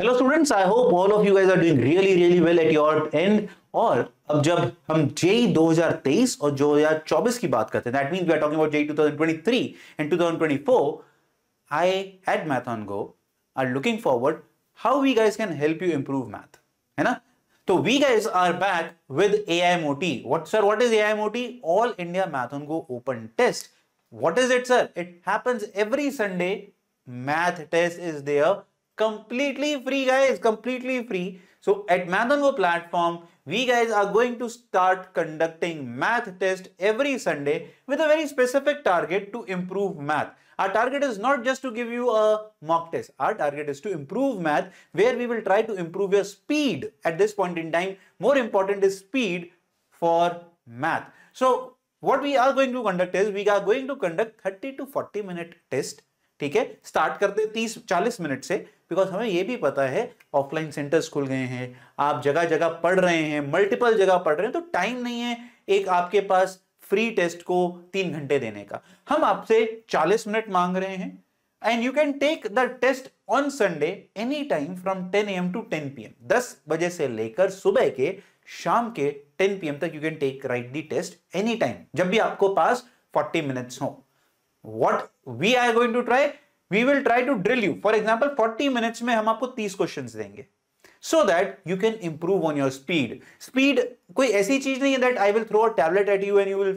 Hello students I hope all of you guys are doing really really well at your end और अब जब हम JEE 2023 और 2024 की बात करते हैं that means we are talking about JEE 2023 and 2024 I at math on go are looking forward how we guys can help you improve math है ना तो we guys are back with AIMOT what sir what is AIMOT all India math on go open test what is it sir it happens every Sunday math test is there completely free guys, completely free. So at Madongo platform, we guys are going to start conducting math test every Sunday with a very specific target to improve math. Our target is not just to give you a mock test. Our target is to improve math where we will try to improve your speed at this point in time. More important is speed for math. So what we are going to conduct is we are going to conduct 30 to 40 minute test ठीक है start करते हैं तीस चालीस minute से because हमें ये भी पता है ऑफलाइन सेंटर्स खुल गए हैं आप जगह जगह पढ़ रहे हैं मल्टीपल जगह पढ़ रहे हैं तो टाइम नहीं है एक आपके पास फ्री टेस्ट को तीन घंटे देने का हम आपसे चालीस मिनट मांग रहे हैं and you can take the test on Sunday any time from ten AM to ten P M दस बजे से लेकर सुबह के शाम के टेन पी एम तक you can take right the test any time जब भी आपको पास फोर्टी मिनट्स हो what we are going to try we will try to drill you for example 40 minutes में हम आपको 30 questions देंगे so that you can improve on your speed speed कोई ऐसी चीज नहीं है that I will throw a tablet at you and you will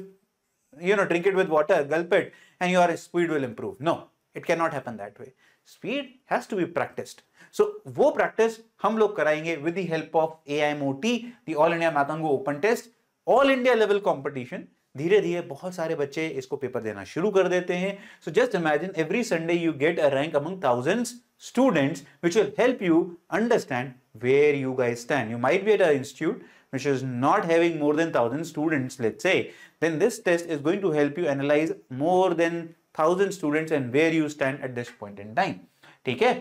you know drink it with water gulp it and your speed will improve no it cannot happen that way speed has to be practiced so वो practice हम लोग कराएंगे with the help of AIMOT the All India Matango Open Test All India level competition धीरे धीरे बहुत सारे बच्चे इसको पेपर देना शुरू कर देते हैं so just imagine every Sunday you get a rank among thousands students which will help you understand where you guys stand you might be at a institute which is not having more than thousand students let's say then this test is going to help you analyse more than thousand students and where you stand at this point in time ठीक है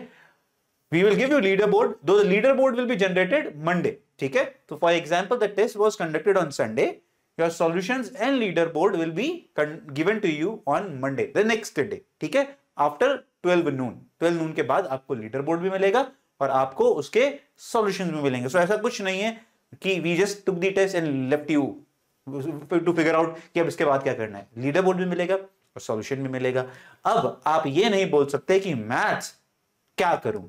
we will give you leader board दो leader board will be generated Monday ठीक है तो for example the test was conducted on Sunday your solutions and leaderboard will be given to you on Monday, the next day. ठीक है after 12 नून 12 नून के बाद आपको leader board भी मिलेगा और आपको उसके सॉल्यूशंस भी मिलेंगे सो so, ऐसा कुछ नहीं है कि we just took the test and left you to figure out कि अब इसके बाद क्या करना है लीडर बोर्ड भी मिलेगा और सॉल्यूशन भी मिलेगा अब आप ये नहीं बोल सकते कि मैथ्स क्या करूं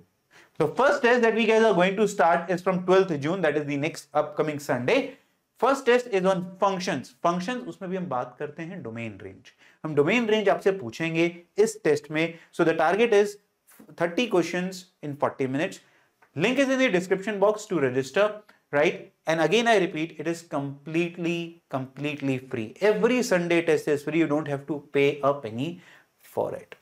The first test that we guys are going to start is from 12th June, that is the next upcoming Sunday. First test is on function function उसमें भी हम बात करते हैं डोमेन रेंज हम डोमेन रेंज आपसे पूछेंगे इस टेस्ट में so the target is thirty question in forty minute link is in the description box to register right and again I repeat it is completely completely free every Sunday test is free you don't have to pay a penny for it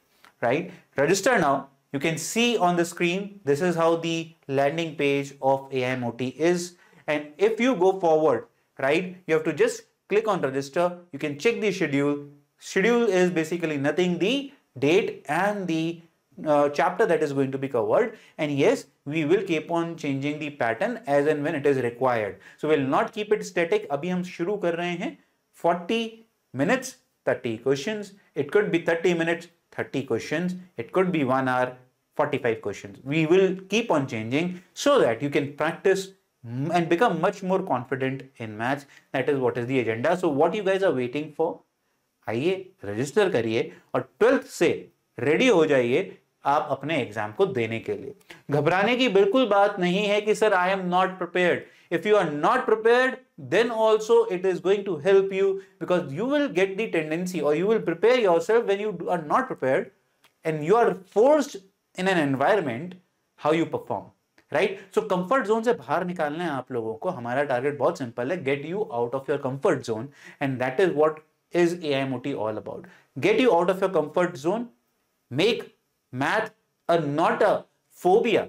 right register now you can see on the screen this is how the landing page of M O T is and if you go forward right? You have to just click on register. You can check the schedule. Schedule is basically nothing, the date and the uh, chapter that is going to be covered. And yes, we will keep on changing the pattern as and when it is required. So we'll not keep it static. Abhi hum shuru kar rahe hain. 40 minutes, 30 questions. It could be 30 minutes, 30 questions. It could be 1 hour, 45 questions. We will keep on changing so that you can practice Mm, and become much more confident in maths. That is what is the agenda. So what you guys are waiting for? आइए register करिए और twelfth से ready हो जाइए आप अपने exam को देने के लिए घबराने की बिल्कुल बात नहीं है कि sir I am not prepared if you are not prepared then also it is going to help you because you will get the tendency or you will prepare yourself when you are not prepared and you are forced in an environment how you perform right so comfort zone से बाहर निकालना है आप लोगों को हमारा target बहुत simple है get you out of your comfort zone and that is what is A I मोटी all about get you out of your comfort zone make math a not a phobia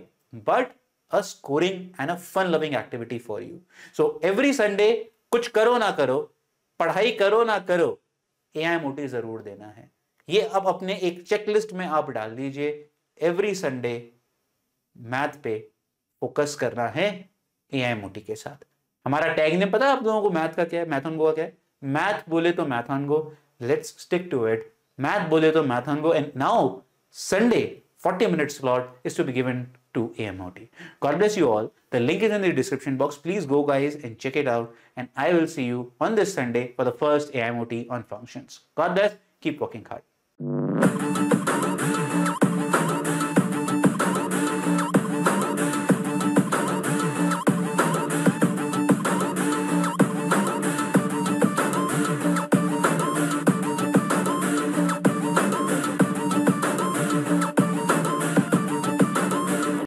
but a scoring and a fun loving activity for you so every Sunday कुछ करो ना करो पढ़ाई करो ना करो ए I मोटी जरूर देना है ये अब अपने एक चेकलिस्ट में आप डाल दीजिए एवरी संडे मैथ पे फोकस करना है ए आई के साथ हमारा टैग ने पता आप लोगों को मैथ का क्या है मैथ ऑन क्या है मैथ बोले तो math go let's stick to it math बोले तो math go and now Sunday forty minute slot is to be given to A M O God bless you all the link is in the description box please go guys and check it out and I will see you on this Sunday for the first A M O on function God bless keep walking hard